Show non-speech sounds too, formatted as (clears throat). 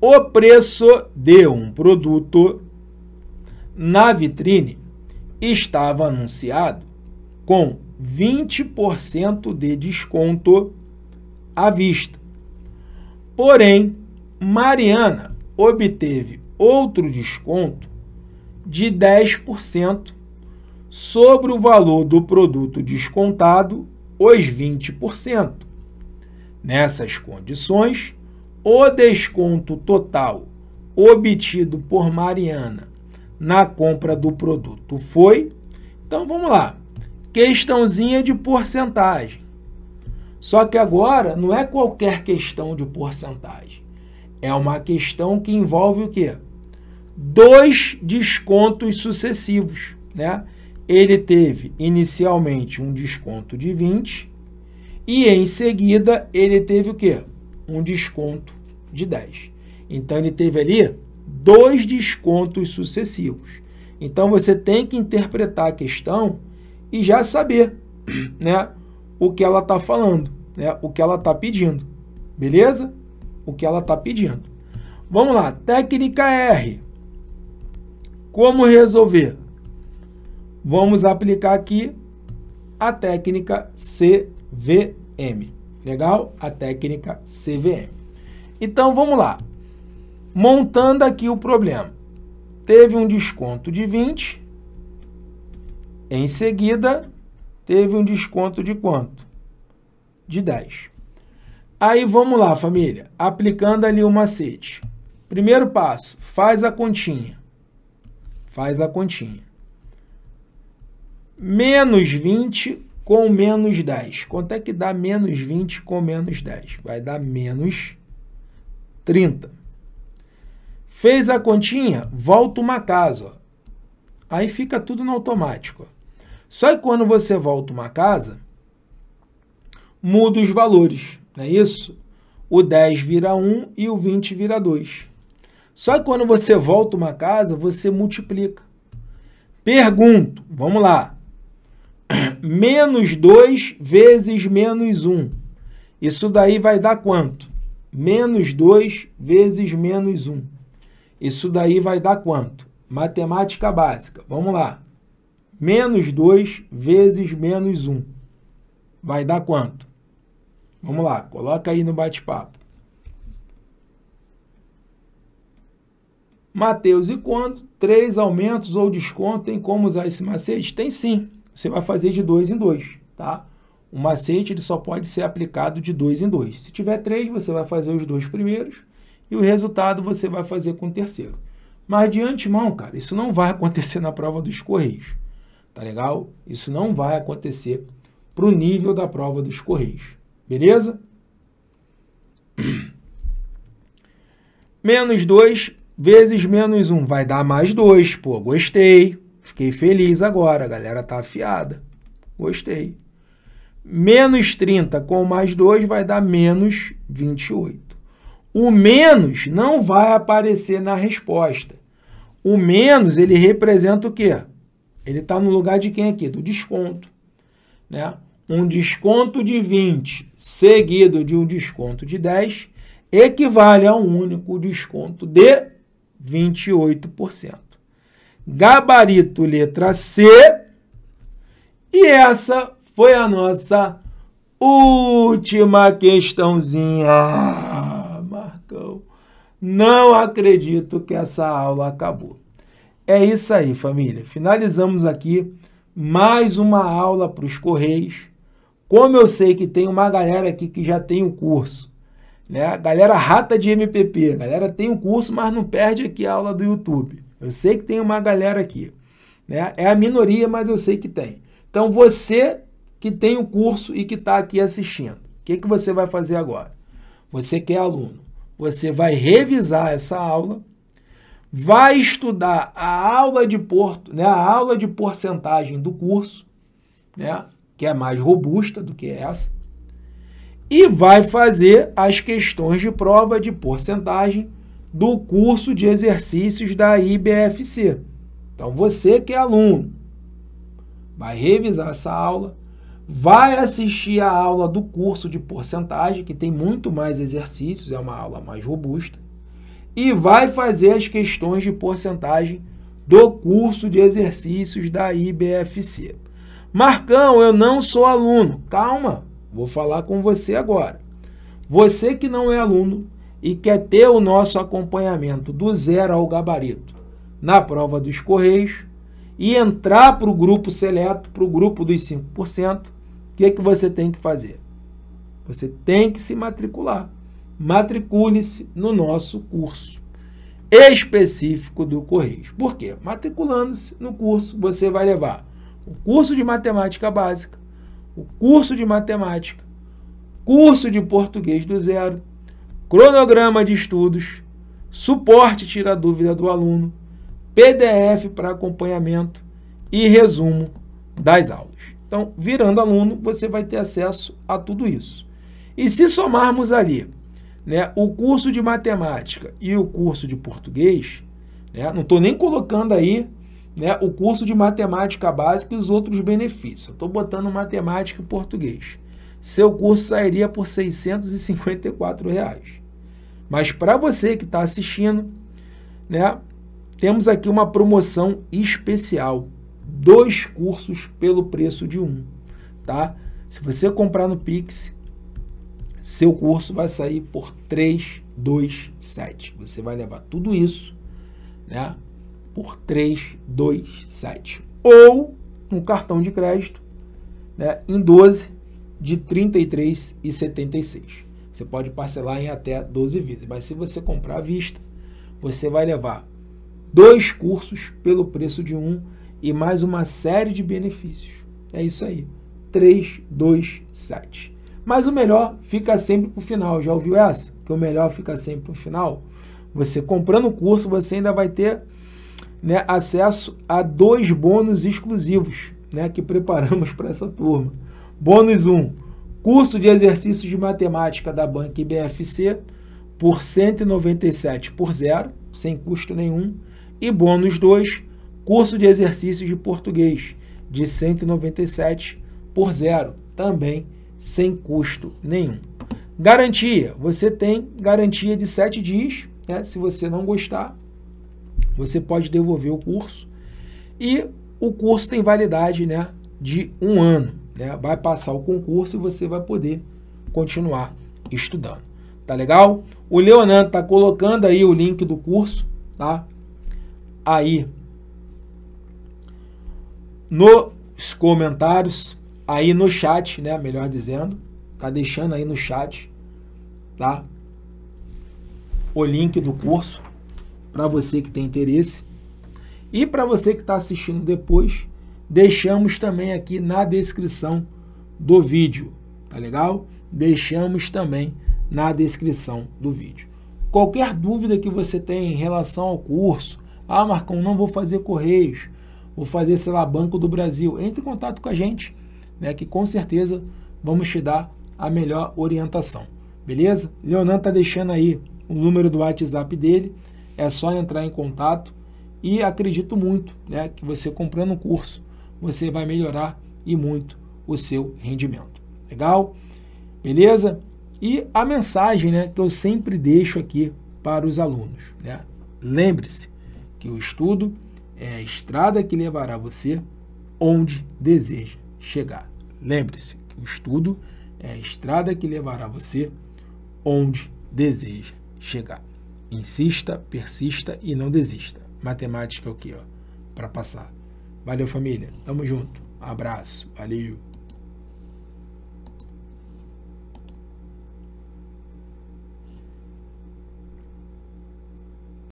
o preço de um produto na vitrine estava anunciado com 20% de desconto à vista. Porém, Mariana obteve outro desconto de 10% sobre o valor do produto descontado, os 20%. Nessas condições, o desconto total obtido por Mariana na compra do produto foi. Então vamos lá. Questãozinha de porcentagem. Só que agora não é qualquer questão de porcentagem. É uma questão que envolve o quê? Dois descontos sucessivos, né? Ele teve inicialmente um desconto de 20 e em seguida ele teve o quê? um desconto de 10. Então ele teve ali dois descontos sucessivos. Então você tem que interpretar a questão e já saber, (clears throat) né, o que ela está falando, né, o que ela está pedindo, beleza? O que ela está pedindo. Vamos lá, técnica R. Como resolver? Vamos aplicar aqui a técnica CVM. Legal? A técnica CVM. Então vamos lá. Montando aqui o problema. Teve um desconto de 20. Em seguida, teve um desconto de quanto? De 10. Aí vamos lá, família. Aplicando ali o macete. Primeiro passo, faz a continha. Faz a continha. Menos 20 com menos 10. Quanto é que dá menos 20 com menos 10? Vai dar menos 30. Fez a continha, volta uma casa. Ó. Aí fica tudo no automático. Ó. Só que quando você volta uma casa, muda os valores, não é isso? O 10 vira 1 e o 20 vira 2. Só que quando você volta uma casa, você multiplica. Pergunto, vamos lá. (coughs) menos 2 vezes menos 1. Isso daí vai dar quanto? Menos 2 vezes menos 1. Isso daí vai dar quanto? Matemática básica. Vamos lá. Menos 2 vezes menos 1. Vai dar quanto? Vamos lá, coloca aí no bate-papo. Mateus e quanto? Três aumentos ou desconto tem como usar esse macete? Tem sim você vai fazer de dois em dois, tá? O macete ele só pode ser aplicado de dois em dois. Se tiver três, você vai fazer os dois primeiros e o resultado você vai fazer com o terceiro. Mas de antemão, cara, isso não vai acontecer na prova dos Correios, tá legal? Isso não vai acontecer para o nível da prova dos Correios, beleza? (clears throat) Menos 2 vezes menos 1 um, vai dar mais 2, pô, gostei. Fiquei feliz agora, a galera tá afiada. Gostei. Menos 30 com mais 2 vai dar menos 28. O menos não vai aparecer na resposta. O menos, ele representa o quê? Ele está no lugar de quem aqui? Do desconto. Né? Um desconto de 20 seguido de um desconto de 10 equivale a um único desconto de 28% gabarito letra C. E essa foi a nossa última questãozinha. Marcão, não acredito que essa aula acabou. É isso aí, família. Finalizamos aqui mais uma aula para os Correios. Como eu sei que tem uma galera aqui que já tem o um curso, né? galera rata de MPP, galera tem o um curso, mas não perde aqui a aula do YouTube. Eu sei que tem uma galera aqui. Né? É a minoria, mas eu sei que tem. Então você que tem o curso e que está aqui assistindo, o que, que você vai fazer agora? Você que é aluno, você vai revisar essa aula, vai estudar a aula de porto, né, a aula de porcentagem do curso, né, que é mais robusta do que essa, e vai fazer as questões de prova de porcentagem do curso de exercícios da IBFC. Então, você que é aluno, vai revisar essa aula, vai assistir a aula do curso de porcentagem, que tem muito mais exercícios, é uma aula mais robusta, e vai fazer as questões de porcentagem do curso de exercícios da IBFC. Marcão, eu não sou aluno. Calma, vou falar com você agora. Você que não é aluno, e quer ter o nosso acompanhamento do zero ao gabarito na prova dos Correios e entrar para o grupo seleto, para o grupo dos 5%, o que, é que você tem que fazer? Você tem que se matricular. Matricule-se no nosso curso específico do Correios. Por quê? Matriculando-se no curso, você vai levar o curso de matemática básica, o curso de matemática, curso de português do zero, cronograma de estudos, suporte tira dúvida do aluno, PDF para acompanhamento e resumo das aulas. Então, virando aluno, você vai ter acesso a tudo isso. E se somarmos ali né, o curso de matemática e o curso de português, né, não estou nem colocando aí né, o curso de matemática básica e os outros benefícios. Estou botando matemática e português seu curso sairia por R$ 654. Reais. Mas para você que está assistindo, né, temos aqui uma promoção especial. Dois cursos pelo preço de um, tá? Se você comprar no Pix, seu curso vai sair por 327. Você vai levar tudo isso, né, por 327 ou um cartão de crédito, né, em 12 de R$ 33,76. Você pode parcelar em até 12 vezes, mas se você comprar à vista, você vai levar dois cursos pelo preço de um e mais uma série de benefícios. É isso aí. 7. Mas o melhor fica sempre para o final. Já ouviu essa? Que o melhor fica sempre para o final. Você comprando o curso, você ainda vai ter né, acesso a dois bônus exclusivos né, que preparamos (laughs) para essa turma. Bônus 1. Curso de exercícios de matemática da Banca BFC por 197 por zero, sem custo nenhum. E bônus 2, curso de exercícios de português de 197 por zero, também sem custo nenhum. Garantia, você tem garantia de 7 dias, né? se você não gostar, você pode devolver o curso. E o curso tem validade né, de um ano né, vai passar o concurso e você vai poder continuar estudando. Tá legal? O Leonardo tá colocando aí o link do curso, tá? Aí nos comentários, aí no chat, né, melhor dizendo, tá deixando aí no chat, tá? O link do curso para você que tem interesse. E para você que está assistindo depois, deixamos também aqui na descrição do vídeo, tá legal? Deixamos também na descrição do vídeo. Qualquer dúvida que você tem em relação ao curso, ah, Marcão, não vou fazer Correios, vou fazer, sei lá, Banco do Brasil, entre em contato com a gente, né, que com certeza vamos te dar a melhor orientação, beleza? Leonan tá deixando aí o número do WhatsApp dele, é só entrar em contato e acredito muito né, que você comprando um curso você vai melhorar e muito o seu rendimento. Legal? Beleza? E a mensagem né, que eu sempre deixo aqui para os alunos. Né? Lembre-se que o estudo é a estrada que levará você onde deseja chegar. Lembre-se que o estudo é a estrada que levará você onde deseja chegar. Insista, persista e não desista. Matemática é o que? Para passar. Valeu, família. Tamo junto. Um abraço. Valeu.